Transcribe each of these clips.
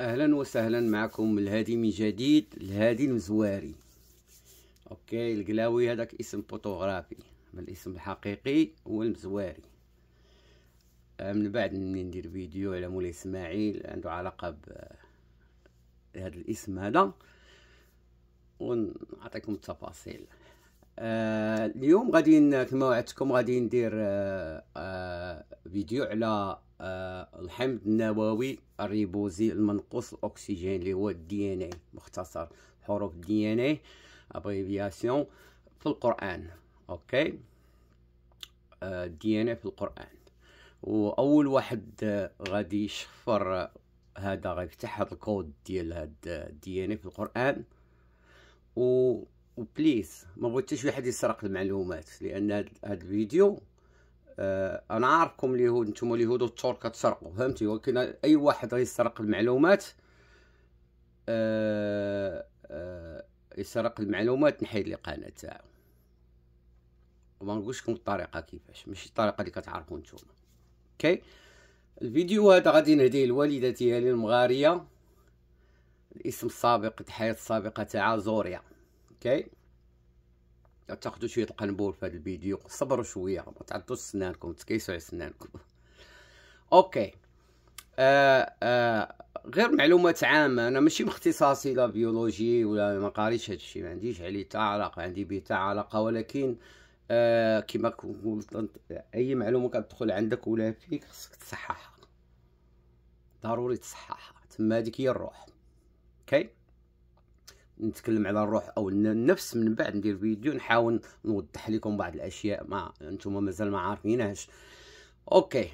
اهلا وسهلا معكم الهادي من جديد الهادي المزواري اوكي القلاوي هذاك اسم فوتوغرافي الاسم الحقيقي هو المزواري آه، من بعد مني ندير فيديو على مولاي اسماعيل عنده علاقه بهذا الاسم هذا ونعطيكم التفاصيل آه اليوم غادي كما وعدتكم غادي ندير آه آه فيديو على آه، الحمض النووي الريبوزي المنقوص الاكسجين اللي هو الدي ان اي مختصر حروف الدي ان اي ابريفياسيون في القران اوكي الدي آه، ان اي في القران واول واحد آه، غادي يشفر هذا غيفتح هذا الكود ديال هاد الدي ان اي في القران و وبليز ما بغيتش واحد يسرق المعلومات لان هاد الفيديو آه، انا عارفكم اليهود نتوما اليهود والتور كتسرقوا فهمتي ولكن اي واحد غيسرق المعلومات أه أه يسرق المعلومات نحيد لي القناه تاعو وما نقولش لكم الطريقه كيفاش ماشي الطريقه اللي كتعرفوا نتوما اوكي الفيديو هذا غادي نهديه الوالده ديالي المغاريه الاسم السابق الحياه السابقه تاعها زوريا اوكي تاخذوا شويه القنبور في هذا الفيديو صبروا شويه ما تعضوش سنانكم تكيسوا على سنانكم اوكي آآ آه، آآ آه، غير معلومات عامه انا ماشي مختصاصي لا بيولوجي ولا ما قاريش الشيء ما عنديش عليه حتى علاقه عندي به حتى علاقه ولكن آه، كما قلت اي معلومه كتدخل عندك ولا فيك خصك تصححها ضروري تصححها تما هذيك هي الروح اوكي okay. نتكلم على الروح او النفس من بعد ندير فيديو نحاول نوضح لكم بعض الاشياء ما انتم مازال ما عارفينهاش اوكي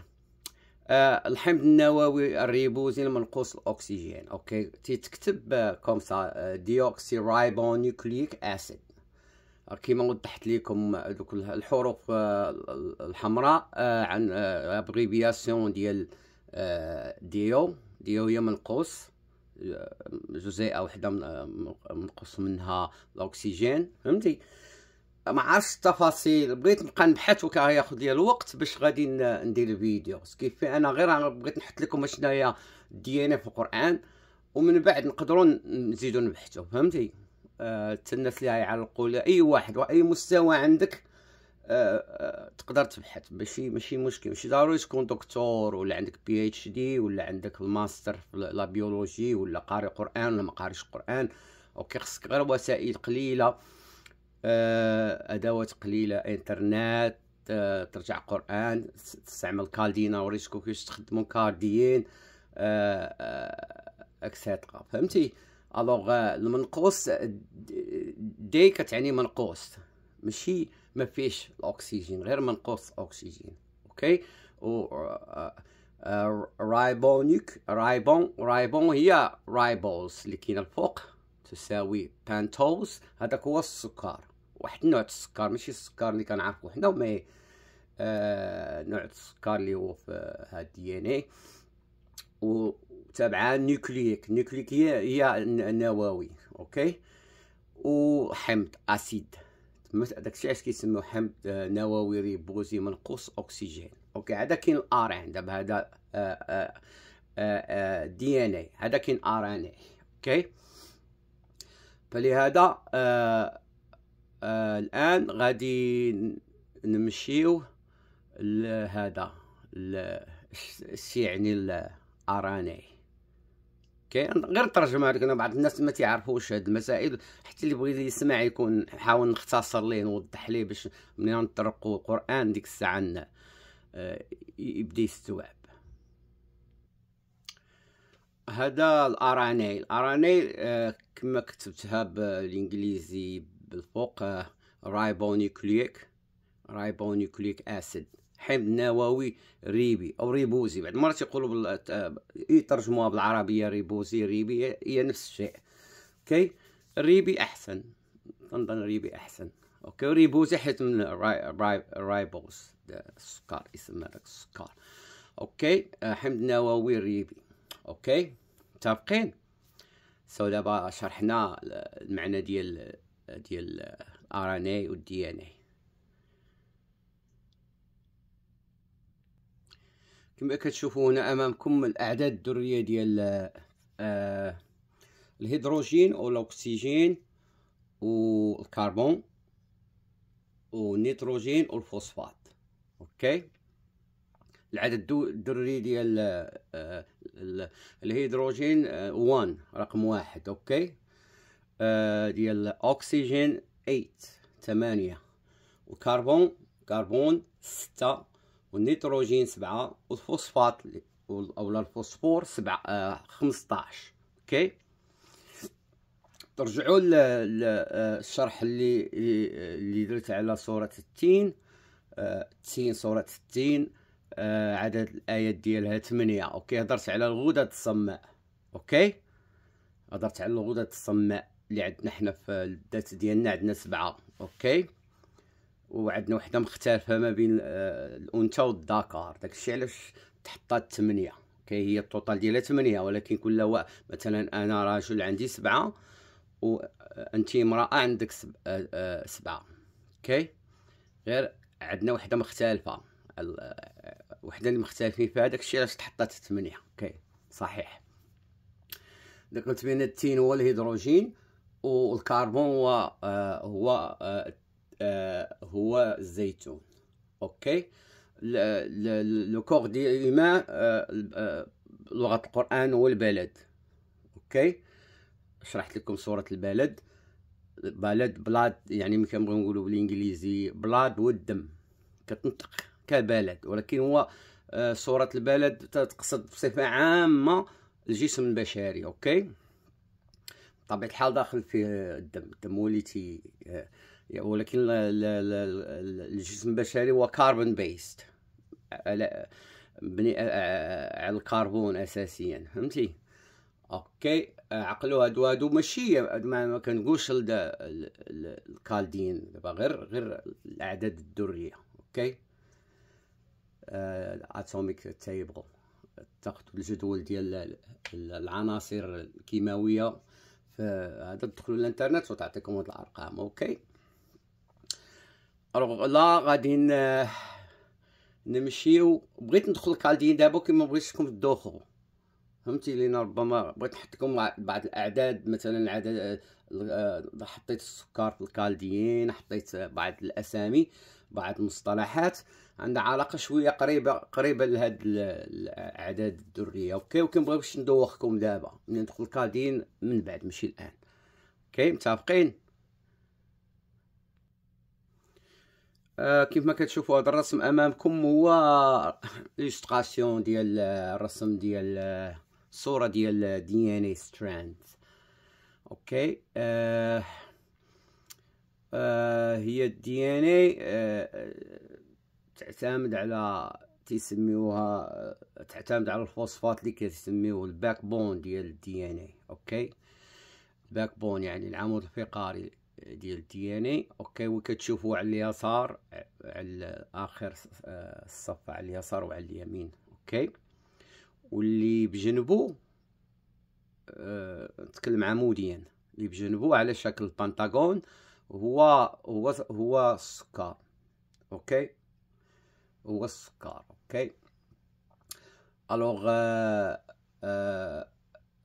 آه الحمض النووي الريبوزي المنقوص الاكسجين اوكي تيتكتب آه، كوم كومسا آه، ديوكسي رايبو نيوكليك اسيد كيما وضحت لكم دوك الحروف آه الحمراء آه عن ابريبياسيون آه، ديال آه ديو ديو هي منقوص جزيئه وحده منقص منها الاكسجين فهمتي ما عرفتش التفاصيل بغيت نبقى نبحث وكا ياخذ لي الوقت باش غادي ندير الفيديو كيف انا غير بغيت نحط لكم الدي ان في القران ومن بعد نقدروا نزيدوا نبحثوا فهمتي آه الناس اللي يعلقوا اي واحد واي مستوى عندك تقدر تبحث ماشي ماشي مشكل ماشي ضروري تكون دكتور ولا عندك بي اتش دي ولا عندك الماستر في لا بيولوجي ولا قاري قران ولا ما قاريش قران اوكي خصك غير وسائل قليله آه، ادوات قليله انترنت آه، ترجع قران تستعمل كالدينا وريسكو كيفاش تخدموا كارديين اكسيترا آه، فهمتي الوغ المنقوص دي كتعني منقوص ماشي ما فيش الاكسجين غير منقوص اكسجين اوكي و آه، آه، رايبونيك رايبون رايبون هي رايبوز اللي كاينه الفوق تساوي بانتوز هذاك هو السكر واحد النوع السكر ماشي السكر اللي كنعرفو حنا مي آه، نوع السكر اللي هو في هاد الدي ان اي وتابعه نيوكليك نيوكليك هي, هي نووي اوكي وحمض اسيد داك داكشي علاش كيسميو حمض آه، نووي ريبوزي منقوص اكسجين اوكي هذا كاين الار ان دابا هذا آه، آه، دي ان اي هذا كاين ار ان اي اوكي فلهذا الان غادي نمشيو لهذا الشيء يعني الار ان اي كاين غير نترجمها لك بعض الناس ما تيعرفوش هاد المسائل حتى اللي بغيت يسمع يكون نحاول نختصر ليه نوضح ليه باش ملي نطرقوا القران ديك الساعه آه، يبدا يستوعب هذا الاراني الاراني آه، كما كتبتها بالانجليزي بالفوق آه، رايبونيكليك رايبونيكليك اسيد حمد نووي ريبي او ريبوزي بعد مرات يقولوا يترجموها بالعربيه ريبوزي ريبي هي نفس الشيء اوكي ريبي احسن كنظن ريبي احسن اوكي ريبوزي حيت من راي راي رايبوز السكر اسم هذاك السكر اوكي حمض نووي ريبي اوكي متفقين سو دابا شرحنا المعنى ديال ديال الار ان اي والدي ان اي كما كتشوفوا هنا امامكم الاعداد الذريه ديال آه، الهيدروجين او الاكسجين والكربون والنيتروجين والفوسفات اوكي العدد الذري ديال آه، الهيدروجين 1 آه، رقم واحد اوكي ديال الاكسجين 8 8 وكربون كربون 6 والنيتروجين سبعة والفوسفات أو الفوسفور سبعة آه، خمسطاش أوكي ترجعوا للشرح آه، اللي اللي درت على صورة التين آه التين صورة التين آه، عدد الآيات ديالها ثمانية أوكي هضرت على الغدد الصماء أوكي هضرت على الغدد الصماء اللي عندنا حنا في الذات ديالنا عندنا سبعة أوكي وعندنا وحده مختلفه ما بين آه، الانثى والذكر داكشي علاش تحطات ثمانيه كي هي التوتال ديالها ثمانيه ولكن كل واحد مثلا انا راجل عندي سبعه وانت آه، امراه عندك سب... آه، سبعه اوكي غير عندنا وحده مختلفه وحده اللي مختلفين فيها داكشي علاش تحطات ثمانيه اوكي صحيح داك بين التين هو الهيدروجين والكربون هو هو آه، هو الزيتون اوكي لو كور ديما آه، آه، لغه القران هو البلد اوكي شرحت لكم صوره البلد بلد بلاد يعني ما كنبغيو نقولوا بالانجليزي بلاد والدم كتنطق كبلد ولكن هو صوره البلد تقصد بصفه عامه الجسم البشري اوكي بطبيعه الحال داخل فيه الدم الدم هو اللي تي ولكن الجسم البشري هو كاربون بيست على مبني آه، آه، على الكربون اساسيا فهمتي اوكي عقلو هادو هادو ماشي ما, كنقولش الكالدين دابا غير غير الاعداد الذريه اوكي آه الاتوميك تيبل تاخذ الجدول ديال العناصر الكيماويه فهذا تدخلوا للانترنت وتعطيكم هاد الارقام اوكي الوغ لا غادي نمشيو بغيت ندخل الكالدين دابا كيما بغيتكم بغيتش تدوخوا فهمتي لينا ربما بغيت نحط لكم بعض الاعداد مثلا عدد آه، حطيت السكر في الكالديين حطيت بعض الاسامي بعض المصطلحات عندها علاقه شويه قريبه قريبه لهاد الاعداد الدريه اوكي باش ندوخكم دابا ملي ندخل الكالديين من بعد ماشي الان اوكي متفقين آه، كيف ما كتشوفوا هذا الرسم امامكم هو ليستراسيون ديال الرسم آه، ديال الصوره آه، ديال دي ان اي ستراند اوكي آه آه هي الدي ان اي تعتمد على تيسميوها تعتمد على الفوسفات اللي كيسميوه الباك بون ديال الدي ان اي اوكي باك بون يعني العمود الفقري ديال الدي ان اي اوكي وكتشوفوا على اليسار على اخر آه، الصف على اليسار وعلى اليمين اوكي واللي بجنبو آه، نتكلم عموديا اللي بجنبو على شكل البنتاغون هو هو هو السكر اوكي هو السكر اوكي الوغ آه آه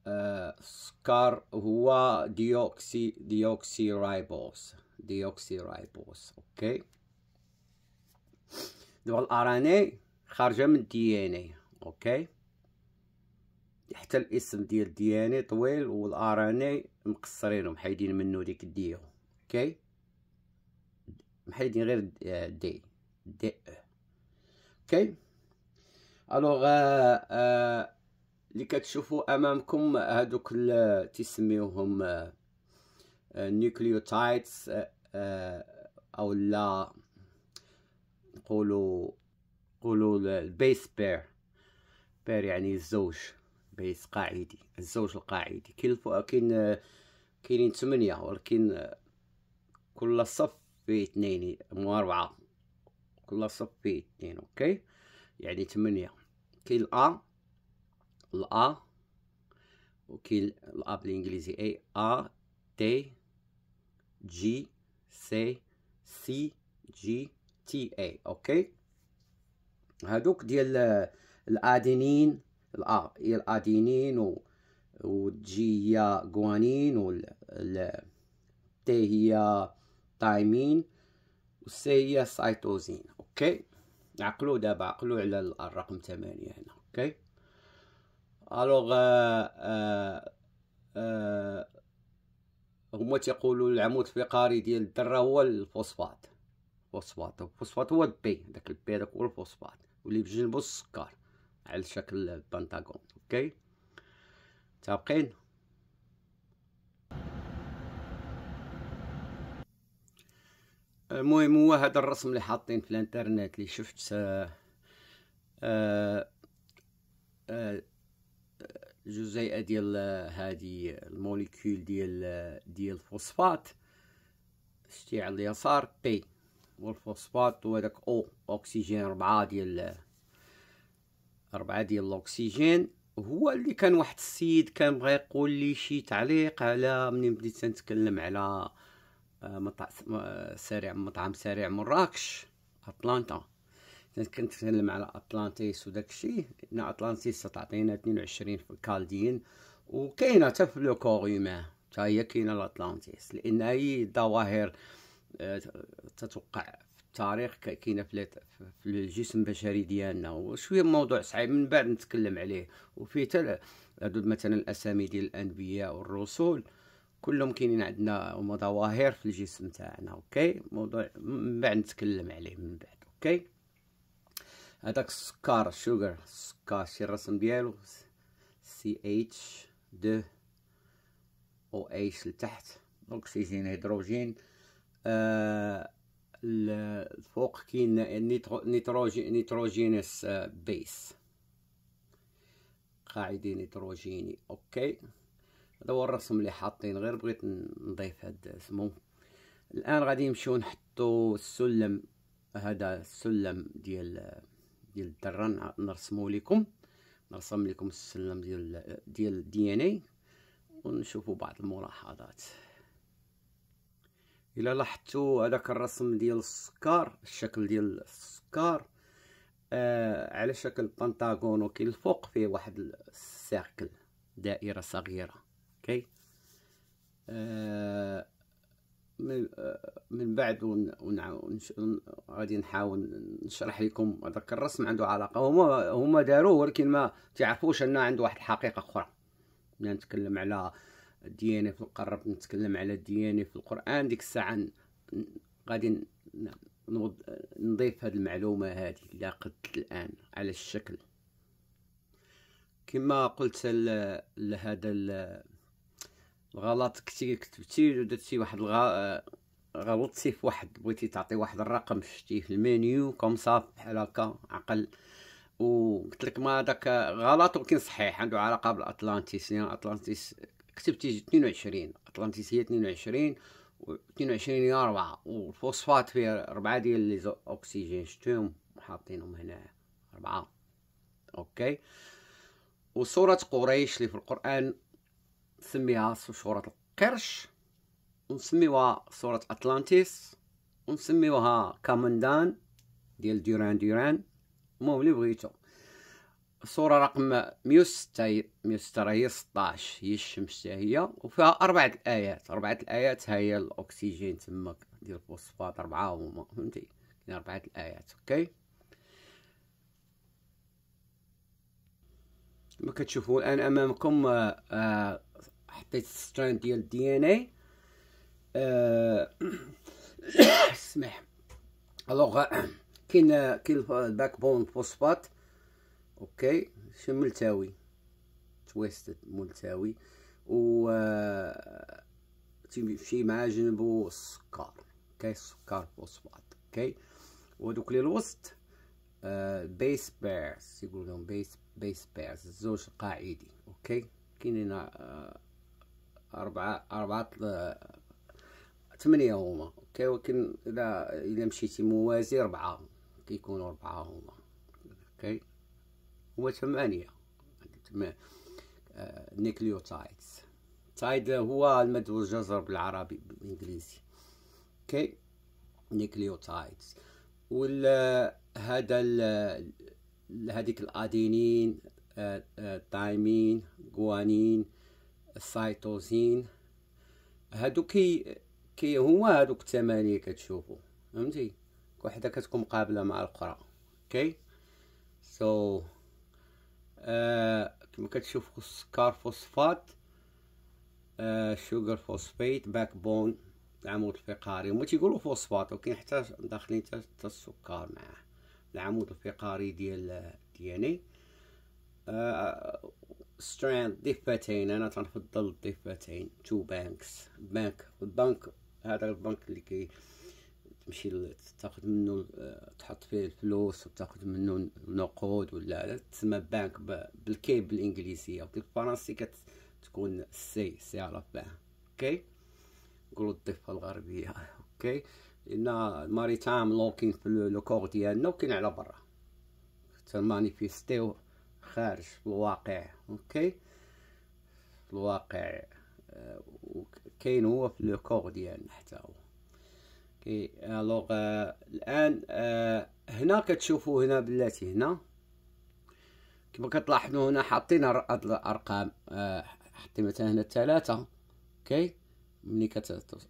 آه سكار هو ديوكسي ديوكسي رايبوس ديوكسي رايبوس اوكي دابا الار ان اي خارجه من الدي ان اي اوكي حتى الاسم ديال دي ان اي طويل والار ان اي مقصرينو محيدين منو ديك الديو اوكي محيدين غير دي دي اوكي الوغ آه آه اللي كتشوفوا امامكم هادوك تسميوهم نيوكليوتايدز آه، آه، آه، او لا نقولوا نقولوا البيس بير بير يعني الزوج بيس قاعدي الزوج القاعدي كاين كاين كاينين ثمانية ولكن كل صف فيه اثنين مو أربعة كل صف فيه اثنين اوكي يعني ثمانية كاين ا الأ وكي الأ بالإنجليزي أي أ تي جي سي سي جي تي أي أوكي هادوك ديال الأدينين الأ هي الأدينين و الجي هي و تي هي تايمين و سي هي سايتوزين أوكي عقلوا دابا عقلوا على الرقم 8 هنا أوكي الوغ euh, euh, euh, هما تيقولوا العمود الفقري ديال الذره هو الفوسفات الفوسفات الفوسفات هو البي داك البي داك هو الفوسفات واللي بجنبو السكر على شكل البنتاغون اوكي تابقين المهم هو هذا الرسم اللي حاطين في الانترنت اللي شفت آه آه آه الجزيئه ديال هذه آه، الموليكيول ديال آه، ديال الفوسفات شتي على اليسار بي والفوسفات هو داك او اكسجين ربعة ديال آه، ربعة ديال الاكسجين هو اللي كان واحد السيد كان بغا يقول لي شي تعليق على ملي بديت تنتكلم على مطعم سريع مطعم سريع مراكش اتلانتا كنتكلم على اطلانتيس وداكشي ان اطلانتيس تعطينا 22 في الكالديين وكاينه حتى في لو حتى هي كاينه الاطلانتيس لان اي ظواهر آه، تتوقع في التاريخ كاينه في الجسم البشري ديالنا وشويه موضوع صعيب من بعد نتكلم عليه وفي تل هادو مثلا الاسامي ديال الانبياء والرسول كلهم كاينين عندنا هما ظواهر في الجسم تاعنا اوكي موضوع من بعد نتكلم عليه من بعد اوكي هذاك السكر شوغر سكر شي الرسم ديالو سي اتش دو او اتش لتحت الاكسجين هيدروجين آه الفوق كاين نيتروجين نيتروجينس آه بيس قاعدي نيتروجيني اوكي هذا هو الرسم اللي حاطين غير بغيت نضيف هاد سمو الان غادي نمشيو نحطو السلم هذا السلم ديال ديال الذره نرسمو لكم نرسم لكم السلم ديال ديال الدي ان اي ونشوفوا بعض الملاحظات الا لاحظتوا هذاك الرسم ديال السكر الشكل ديال السكر آه على شكل بنتاغون وكاين الفوق فيه واحد السيركل دائره صغيره اوكي آه من من بعد غادي نحاول نشرح لكم هذاك الرسم عنده علاقه هما هما داروه ولكن ما تعرفوش ان عنده واحد الحقيقه اخرى يعني نتكلم على الديانه في القرب نتكلم على الديانه في القران ديك الساعه غادي نضيف هذه المعلومه هذه اللي قلت الان على الشكل كما قلت لهذا الغلط كثير كتبتي درتي واحد الغ... آه، غلطتي في واحد بغيتي تعطي واحد الرقم شتي في المنيو كوم صاف بحال هكا عقل وقلت لك ما داك غلط ولكن صحيح عنده علاقه بالاطلانتيس يعني اطلانتيس كتبتي 22 اطلانتيس هي 22 و 22 هي 4 والفوسفات فيها 4 ديال لي اوكسجين شتوهم حاطينهم هنا 4 اوكي وصورة قريش اللي في القران نسميها صورة القرش ونسميوها صورة أتلانتيس ونسميوها كامندان ديال ديوران ديوران المهم اللي بغيتو الصورة رقم مية ستة مية ستة هي سطاش هي الشمس هي وفيها أربعة الآيات أربعة الآيات هي الأكسجين تما ديال الفوسفات أربعة هما فهمتي أربعة الآيات أوكي كما كتشوفوا الآن أمامكم آه آه حطيت ستراند ديال الدي ان اي اسمح الوغ كاين كاين الباك بون فوسفات اوكي شي ملتوي تويستد ملتوي و تيمشي مع جنبو السكر اوكي السكر فوسفات اوكي وهذوك لي الوسط بيس بيرز يقولون بيس بيس بيرز الزوج القاعدي اوكي كاين هنا آه، أربعة أربعة آه، ثمانية هما أوكي ولكن إذا إلا مشيتي موازي ربعة كيكونوا ربعة هما أوكي هو ثمانية آه، نيكليوتايدز تايد هو المد والجزر بالعربي بالإنجليزي أوكي نيكليوتايدز وال آه، هذا هذيك الادينين تايمين جوانين السيتوزين هادو كي كي هما هادوك الثمانيه كتشوفوا فهمتي وحده كتكون مقابله مع الاخرى اوكي سو so, آه، كما كتشوفوا السكر فوسفات آه شوغر فوسفيت باك بون العمود الفقري هما تيقولوا فوسفات ولكن حتى داخلين حتى السكر معاه العمود الفقري ديال الدي ان آه، اي ستراند ضفتين انا تنفضل ضفتين تو بانكس بانك البنك هذا البنك اللي كي تمشي تاخذ منه تحط فيه الفلوس وتاخذ منه نقود ولا تسمى بانك بالكي بالانجليزيه وكي بالفرنسي كتكون سي سي على بان اوكي نقولوا الضفه الغربيه اوكي لان الماريتام لوكين في لو كور ديالنا وكاين على برا تمانيفيستيو خارج الواقع اوكي الواقع آه، كاين هو في لو كور ديالنا حتى هو اوكي الوغ آه، الان آه، هنا كتشوفوا هنا بلاتي هنا كما كتلاحظوا هنا حاطين هاد الارقام حاطين مثلا هنا ثلاثة اوكي ملي كت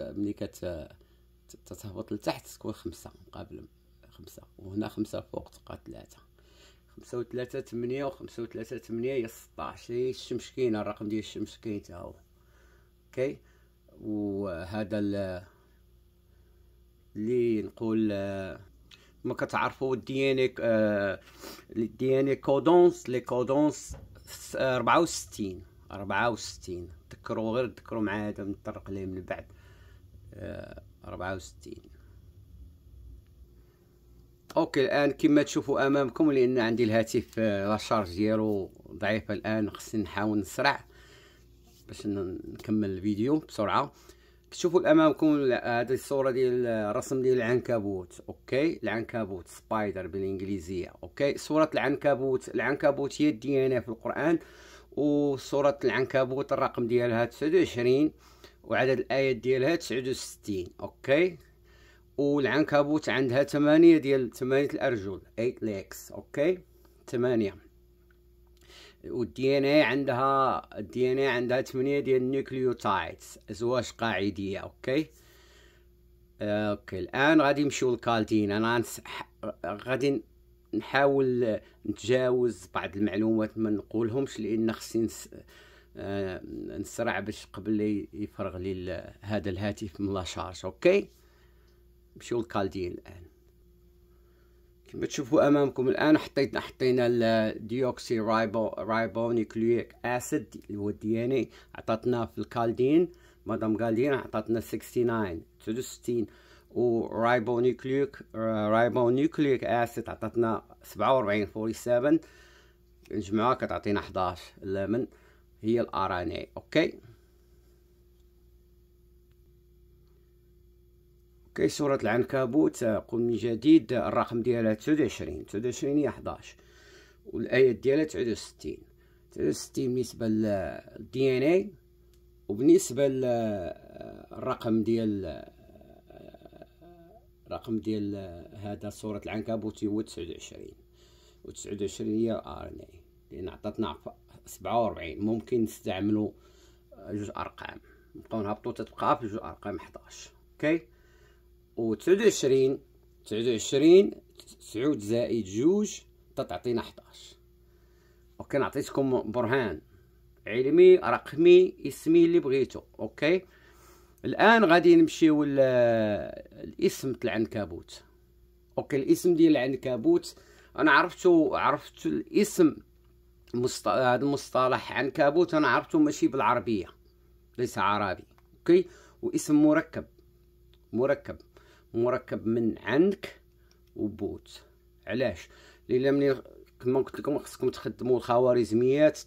ملي كت تتهبط لتحت تكون خمسة مقابل خمسة وهنا خمسة فوق تبقى ثلاثة خمسة وثلاثة تمنية وخمسة وثلاثة تمنية هي سطاش هي الشمس كاينة الرقم ديال الشمس كاين تا هو اوكي وهذا اللي نقول آه، ما كتعرفوا ان اي كودونس لي كودونس 64 64 تذكروا غير تذكروا معايا هذا نطرق ليه من بعد 64 آه، اوكي الان كما تشوفوا امامكم لان عندي الهاتف آه، لا شارج ديالو ضعيفه الان خصني نحاول نسرع باش نكمل الفيديو بسرعه تشوفوا امامكم هذه الصوره ديال آه، الرسم ديال العنكبوت اوكي العنكبوت سبايدر بالانجليزيه اوكي صوره العنكبوت العنكبوت هي الديانه إيه في القران وصوره العنكبوت الرقم ديالها 29 وعدد الايات ديالها 69 اوكي والعنكبوت عندها ثمانية ديال ثمانية الأرجل 8 legs أوكي ثمانية والدي ان اي عندها الدي ان اي عندها ثمانية ديال النيوكليوتايدز أزواج قاعدية أوكي أوكي الآن غادي نمشيو للكالدين أنا غادي نحاول نتجاوز بعض المعلومات ما نقولهمش لان خصني نس... آه، نسرع باش قبل يفرغ لي هذا الهاتف من لا شارج اوكي نمشيو كالدين الآن كما تشوفوا أمامكم الآن حطيت حطينا الديوكسي رايبو رايبو نيكليك أسيد اللي هو الدي إن إي عطاتنا في الكالدين مدام كالدين عطاتنا 69 و رايبو نيكليك رايبو نيكليك أسيد عطاتنا 47 47 نجمعها كتعطينا 11 11 هي الار ان اي اوكي كاين سورة العنكبوت قل من جديد الرقم ديالها تسعود وعشرين تسعود وعشرين هي حداش والآية ديالها تسعود وستين تسعود وستين بالنسبة للدي ان اي وبالنسبة للرقم ديال الرقم ديال هذا سورة العنكبوت هو تسعود وعشرين وتسعود وعشرين هي ار ان اي لأن عطاتنا سبعة وربعين ممكن نستعملو جوج أرقام نبقاو نهبطو تتبقى في جوج أرقام حداش اوكي okay. وتسعود وعشرين تسعود وعشرين تسعود زائد جوج تعطينا حداش اوكي نعطيتكم برهان علمي رقمي اسمي اللي بغيتو اوكي الان غادي نمشيو الاسم تاع العنكبوت اوكي الاسم ديال العنكبوت انا عرفتو عرفت الاسم مست... هذا المصطلح عنكبوت انا عرفته ماشي بالعربيه ليس عربي اوكي واسم مركب مركب مركب من عندك وبوت علاش لان ملي كما قلت لكم خصكم تخدموا الخوارزميات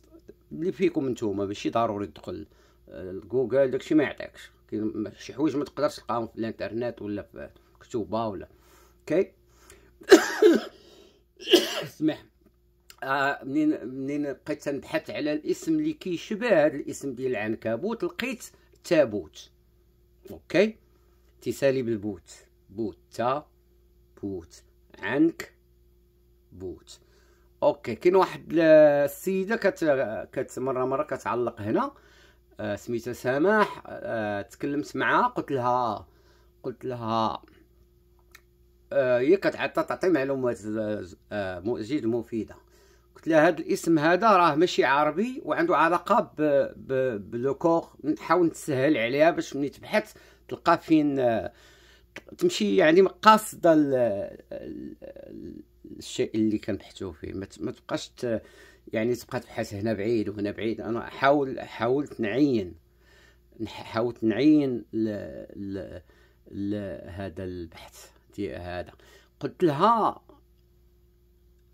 اللي فيكم نتوما ماشي ضروري تدخل آه، جوجل داكشي ما يعطيكش كاين شي حوايج ما تقدرش تلقاهم في الانترنت ولا في كتوبه ولا اوكي اسمح آه منين منين بقيت تنبحث على الاسم اللي كيشبه هذا الاسم ديال العنكبوت لقيت تابوت اوكي تسالي بالبوت بوتا بوت عنك بوت اوكي كاين واحد السيده كت, كت مره مره كتعلق هنا آه، سميتها سماح آه، تكلمت معها قلت لها قلت لها آه، هي كتعطى تعطي معلومات جد مفيده قلت لها هذا الاسم هذا راه ماشي عربي وعنده علاقه بلوكور نحاول نسهل عليها باش ملي تبحث تلقى فين آه تمشي يعني قاصده الشيء اللي كنبحثو فيه ما تبقاش يعني تبقى تبحث هنا بعيد وهنا بعيد انا حاول حاولت نعين حاولت نعين ل... ل... هذا البحث دي هذا قلت لها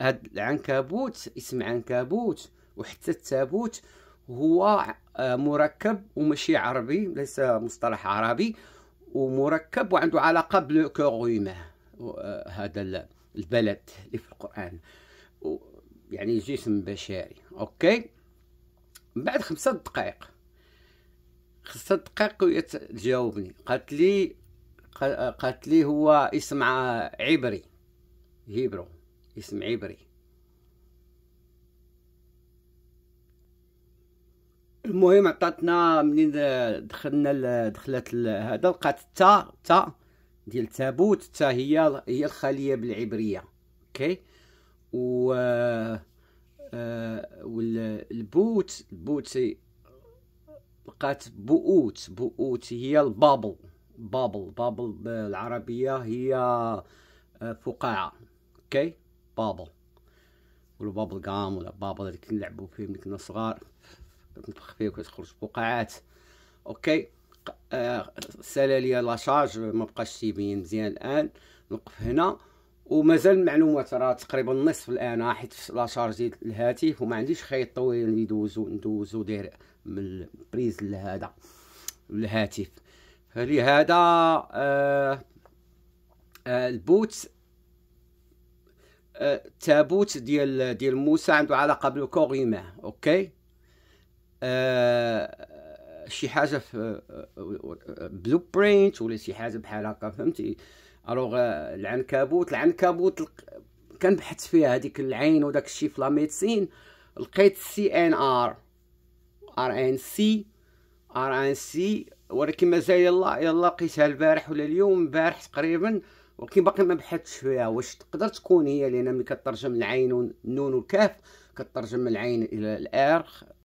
هذا العنكبوت اسم عنكبوت وحتى التابوت هو آه، مركب وماشي عربي ليس مصطلح عربي ومركب وعنده علاقة بالكور هذا البلد اللي في القرآن يعني جسم بشري اوكي من بعد خمسة دقائق خمسة دقائق تجاوبني قالت لي قالت لي هو اسم عبري هيبرو اسم عبري المهم عطاتنا منين دخلنا دخلت هذا لقات تا تا ديال التابوت تا هي هي الخاليه بالعبريه اوكي و آه، والبوت البوت لقات بؤوت بؤوت هي البابل بابل بابل بالعربيه هي آه، فقاعه اوكي بابل بابل قام ولا بابل اللي كنلعبوا فيه ملي كنا صغار كتنفخ فيه وكتخرج بقاعات اوكي آه سالا ليا لاشارج ما بقاش تيبين مزيان الان نوقف هنا ومازال المعلومات راه تقريبا نصف الان آه، حيت ديال الهاتف وما عنديش خيط طويل ندوزو ندوزو داير من البريز لهذا الهاتف فلهذا آه آه البوت التابوت آه، ديال ديال موسى عنده علاقه بالكوغيما اوكي آه، شي حاجه في آه، آه، بلو برينت ولا شي حاجه بحال هكا فهمتي الوغ العنكبوت العنكبوت كنبحث فيها هذيك العين وداك الشيء في لا ميدسين لقيت سي ان ار ار ان سي ار ان سي ولكن مازال يلا يلا لقيتها البارح ولا اليوم البارح تقريبا ولكن باقي ما بحثتش فيها واش تقدر تكون هي لان ملي كترجم العين والنون والكاف كترجم العين الى الار